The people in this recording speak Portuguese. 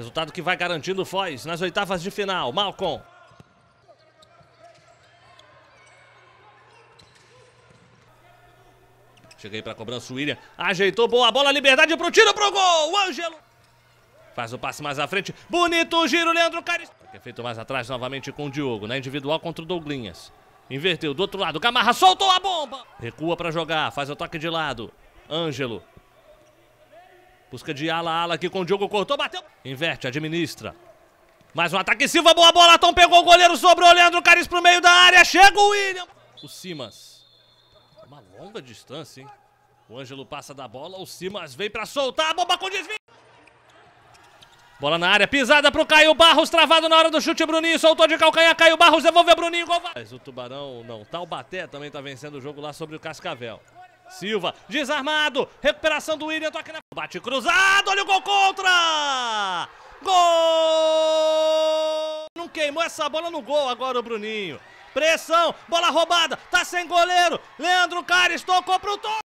Resultado que vai garantindo o Foz nas oitavas de final. Malcom. Cheguei para cobrança o William. Ajeitou boa bola, liberdade pro tiro, pro gol. O Ângelo. Faz o passe mais à frente. Bonito o giro, Leandro Caris. É feito mais atrás novamente com o Diogo. Na individual contra o Douglinhas. Inverteu do outro lado. Camarra soltou a bomba. Recua para jogar. Faz o toque de lado. Ângelo. Busca de ala, ala aqui com o Diogo, cortou, bateu. Inverte, administra. Mais um ataque, Silva, boa bola, Tom pegou o goleiro, sobrou, Leandro Caris pro meio da área, chega o William. O Simas, é uma longa distância, hein? O Ângelo passa da bola, o Simas vem pra soltar, a bomba com desvio. Bola na área, pisada pro Caio Barros, travado na hora do chute, Bruninho soltou de calcanhar, Caio Barros devolveu Bruninho, gol. Mas o Tubarão, não, Taubaté também tá vencendo o jogo lá sobre o Cascavel. Silva, desarmado, recuperação do William, toque na... Bate cruzado, olha o gol contra! Gol! Não queimou essa bola no gol agora o Bruninho. Pressão, bola roubada, tá sem goleiro. Leandro Cares tocou pro to.